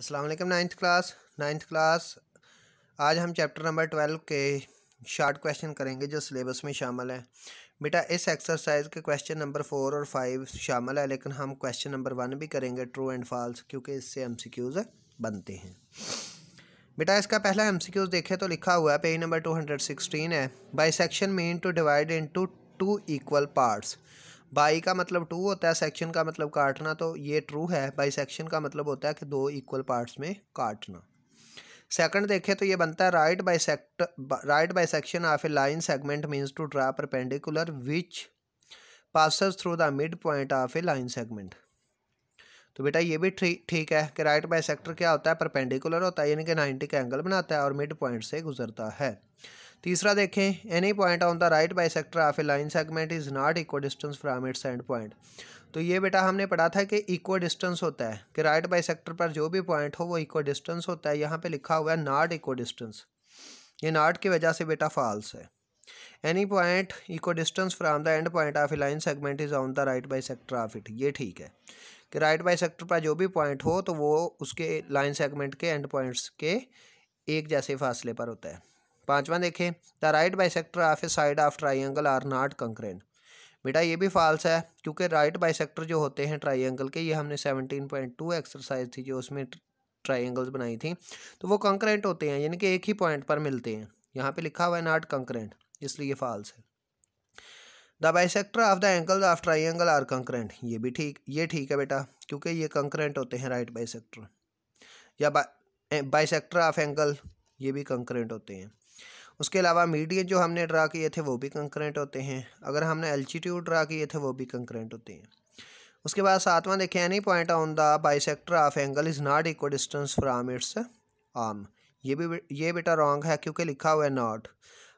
अस्सलाम वालेकुम ninth class ninth class आज हम चैप्टर नंबर ट्वेल्व के शार्ट क्वेश्चन करेंगे जो सिलेबस में शामिल है बेटा इस एक्सरसाइज के क्वेश्चन नंबर फोर और फाइव शामिल है लेकिन हम क्वेश्चन नंबर वन भी करेंगे ट्रू एंड फॉल्स क्योंकि इससे एम सी क्यूज़ बनते हैं बेटा इसका पहला एम सी क्यूज़ देखें तो लिखा हुआ है page number two hundred sixteen है bisection mean to divide into two equal parts bi का मतलब टू होता है सेक्शन का मतलब काटना तो ये ट्रू है बाई सेक्शन का मतलब होता है कि दो इक्वल पार्ट्स में काटना सेकंड देखें तो ये बनता है right bisect right bisection of a line segment means to draw perpendicular which passes through the mid point of a line segment तो बेटा ये भी ठीक है कि राइट बाई सेक्टर क्या होता है परपेंडिकुलर होता है यानी कि नाइन्टी का एंगल बनाता है और मिड पॉइंट से गुजरता है तीसरा देखें any point on the right bisector of a line segment is not equidistant from its end point तो ये बेटा हमने पढ़ा था कि इक्व डिस्टेंस होता है कि राइट बाई सेक्टर पर जो भी पॉइंट हो वो इक्व डिस्टेंस होता है यहाँ पे लिखा हुआ है नॉट इक्व डिस्टेंस ये नॉट की वजह से बेटा फॉल्स है any point equidistant from the end point of a line segment is on the right bisector of it ये ठीक है कि राइट बाई सेक्टर पर जो भी पॉइंट हो तो वो उसके लाइन सेगमेंट के एंड पॉइंट्स के एक जैसे फासले पर होता है पांचवा देखें the right bisector of a side of triangle are not concurrent बेटा ये भी फॉल्स है क्योंकि राइट बाई सेक्टर जो होते हैं ट्राइंगल के ये हमने सेवनटीन पॉइंट टू एक्सरसाइज थी जो उसमें ट्राइंगल्स बनाई थी तो वो कंक्रेंट होते हैं यानी कि एक ही पॉइंट पर मिलते हैं यहाँ पे लिखा हुआ है नॉट कंक्रेंट इसलिए फॉल्स है the bisector of the angle of triangle are concurrent ये भी ठीक ये ठीक है बेटा क्योंकि ये कंक्रेंट होते हैं राइट सेक्टर या बाई सेक्टर ऑफ एंगल ये भी कंकरेंट होते हैं उसके अलावा मीडियन जो हमने ड्रा किए थे वो भी कंकरेंट होते हैं अगर हमने एल्टीट्यूड ड्रा किए थे वो भी कंकरेंट होते हैं उसके बाद सातवां देखें any point on the bisector of angle is not equidistant from its arm ये भी ये बेटा रॉन्ग है क्योंकि लिखा हुआ है नॉट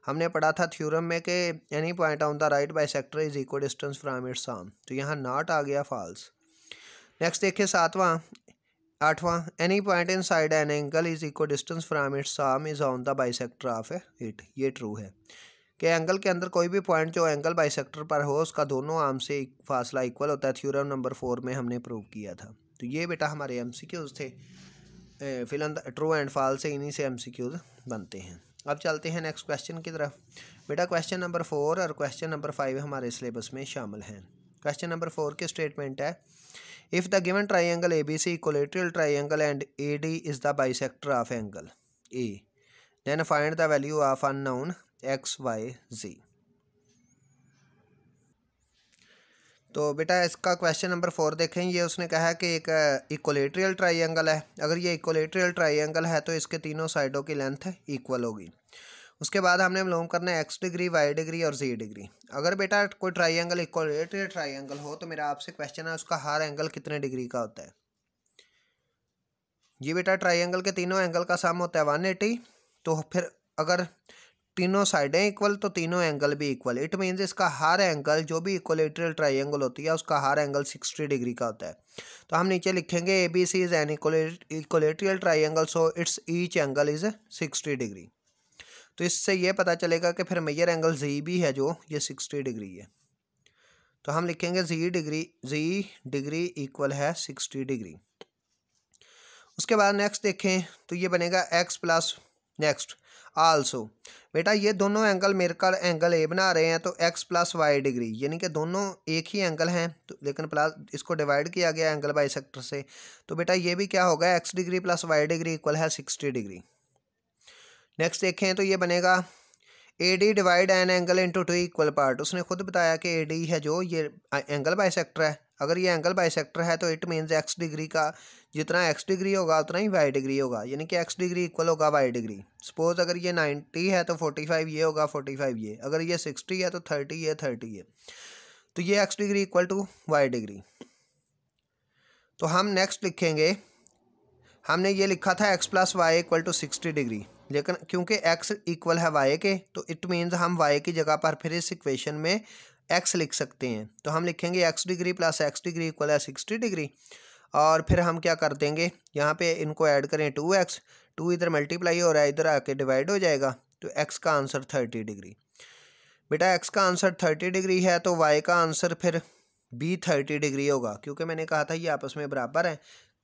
हमने पढ़ा था थ्योरम में कि any point on the right bisector is equidistant from its arm तो यहाँ नॉट आ गया फॉल्स नेक्स्ट देखिए सातवां आठवां any point inside an angle is equidistant from its arm is on the bisector of it ये true है कि angle के अंदर कोई भी पॉइंट जो एंगल बाइसेक्टर पर हो उसका दोनों आर्म से फासला इक्वल होता है थ्यूरम नंबर फोर में हमने प्रूव किया था तो ये बेटा हमारे एम सी क्यूज़ थे फिलहाल ट्रू एंड फाल से इन्हीं से एम सी क्यूज़ बनते हैं अब चलते हैं नेक्स्ट क्वेश्चन की तरफ बेटा क्वेश्चन नंबर फोर और क्वेश्चन नंबर फाइव हमारे सिलेबस में शामिल हैं क्वेश्चन नंबर फोर की स्टेटमेंट है if the given triangle ABC equilateral triangle and AD is the bisector of angle A then find the value of unknown x y z तो बेटा इसका question number four देखें ये उसने कहा है कि एक इक्वलेट्रियल ट्राइंगल है अगर ये इक्वलेट्रियल ट्राइंगल है तो इसके तीनों साइडों की लेंथ इक्वल होगी उसके बाद हमने हम लोगों करना है एक्स डिग्री वाई डिग्री और जी डिग्री अगर बेटा कोई ट्राइंगल इक्वलेटेड ट्राइंगल हो तो मेरा आपसे क्वेश्चन है उसका हर एंगल कितने डिग्री का होता है जी बेटा ट्राइंगल के तीनों एंगल का सम होता है वन एटी तो फिर अगर तीनों साइडें इक्वल तो तीनों एंगल भी इक्वल इट मीन्स इसका हर एंगल जो भी इक्वलेटरल ट्राइंगल होती है उसका हर एंगल सिक्सटी डिग्री का होता है तो हम नीचे लिखेंगे A B C is an equilateral triangle so its each angle is sixty degree तो इससे ये पता चलेगा कि फिर मेजर एंगल जी भी है जो ये सिक्सटी डिग्री है तो हम लिखेंगे G degree G degree equal है सिक्सटी डिग्री उसके बाद नेक्स्ट देखें तो ये बनेगा एक्स प्लस नेक्स्ट आल्सो बेटा ये दोनों एंगल मेरे का एंगल ए बना रहे हैं तो एक्स प्लस वाई डिग्री यानी कि दोनों एक ही एंगल हैं तो लेकिन प्लस इसको डिवाइड किया गया एंगल बाई सेक्टर से तो बेटा ये भी क्या होगा x degree plus y degree equal है सिक्सटी डिग्री नेक्स्ट देखें तो ये बनेगा A D divide an angle into two equal part उसने खुद बताया कि ए डी है जो ये एंगल बाइसेक्टर है अगर ये एंगल बाइसेक्टर है तो इट मीन्स एक्स डिग्री का जितना एक्स डिग्री होगा उतना ही वाई डिग्री होगा यानी कि एक्स डिग्री इक्वल होगा वाई डिग्री सपोज अगर ये नाइन्टी है तो फोर्टी फाइव ये होगा फोर्टी फाइव ये अगर ये सिक्सटी है तो थर्टी ये थर्टी ये तो ये x degree equal to y degree तो हम नेक्स्ट लिखेंगे हमने ये लिखा था x plus y equal to sixty degree लेकिन क्योंकि एक्स इक्वल है वाई के तो इट मीन्स हम वाई की जगह पर फिर इस इक्वेशन में एक्स लिख सकते हैं तो हम लिखेंगे x degree plus x degree equal है सिक्सटी डिग्री और फिर हम क्या कर देंगे यहाँ पे इनको ऐड करें टू एक्स टू इधर मल्टीप्लाई हो रहा है इधर आके डिवाइड हो जाएगा तो एक्स का आंसर थर्टी डिग्री बेटा एक्स का आंसर थर्टी डिग्री है तो वाई का आंसर फिर बी थर्टी डिग्री होगा क्योंकि मैंने कहा था ये आपस में बराबर है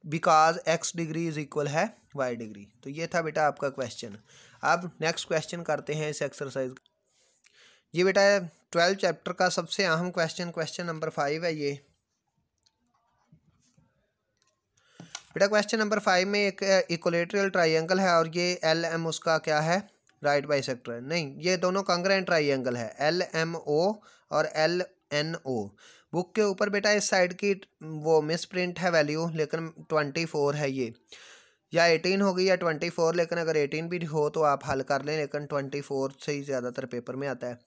because x degree is equal है वाई डिग्री तो ये था बेटा आपका क्वेश्चन अब नेक्स्ट क्वेश्चन करते हैं इस एक्सरसाइज ये बेटा ट्वेल्व चैप्टर का सबसे अहम क्वेश्चन क्वेश्चन नंबर फाइव है ये बेटा क्वेश्चन नंबर फाइव में एक इक्वलेटरल ट्राइंगल है और ये एल एम उसका क्या है राइट बाई सेक्टर नहीं ये दोनों कंग्रेंट ट्राइंगल है एल एम ओ और एल एन ओ बुक के ऊपर बेटा इस साइड की वो मिस प्रिंट है वैल्यू लेकिन ट्वेंटी फोर है ये या एटीन होगी या ट्वेंटी फोर लेकिन अगर एटीन भी हो तो आप हल कर लें लेकिन ट्वेंटी फोर से ही ज़्यादातर पेपर में आता है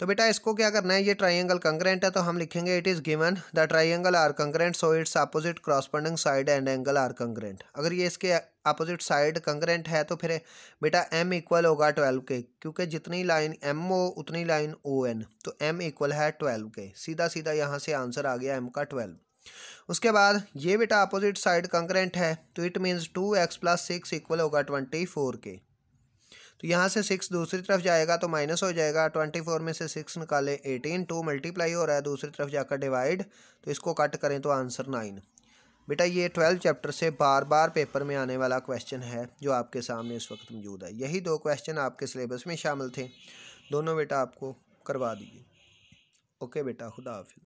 तो बेटा इसको क्या करना है ये ट्राइंगल कंग्रेंट है तो हम लिखेंगे it is given the triangle are congruent so its opposite corresponding side and angle are congruent अगर ये इसके अपोजिट साइड कंकरेंट है तो फिर बेटा एम इक्वल होगा ट्वेल्व के क्योंकि जितनी लाइन एम ओ उतनी लाइन ओ एन तो एम इक्वल है ट्वेल्व के सीधा सीधा यहाँ से आंसर आ गया एम का ट्वेल्व उसके बाद ये बेटा अपोजिट साइड कंकरेंट है तो it means two x plus six equal होगा ट्वेंटी फोर के तो यहाँ से सिक्स दूसरी तरफ जाएगा तो माइनस हो जाएगा ट्वेंटी फोर में से सिक्स निकाले एटीन टू मल्टीप्लाई हो रहा है दूसरी तरफ जाकर डिवाइड तो इसको कट करें तो आंसर नाइन बेटा ये ट्वेल्व चैप्टर से बार बार पेपर में आने वाला क्वेश्चन है जो आपके सामने इस वक्त मौजूद है यही दो क्वेश्चन आपके सिलेबस में शामिल थे दोनों बेटा आपको करवा दिए ओके बेटा खुदा हाफिज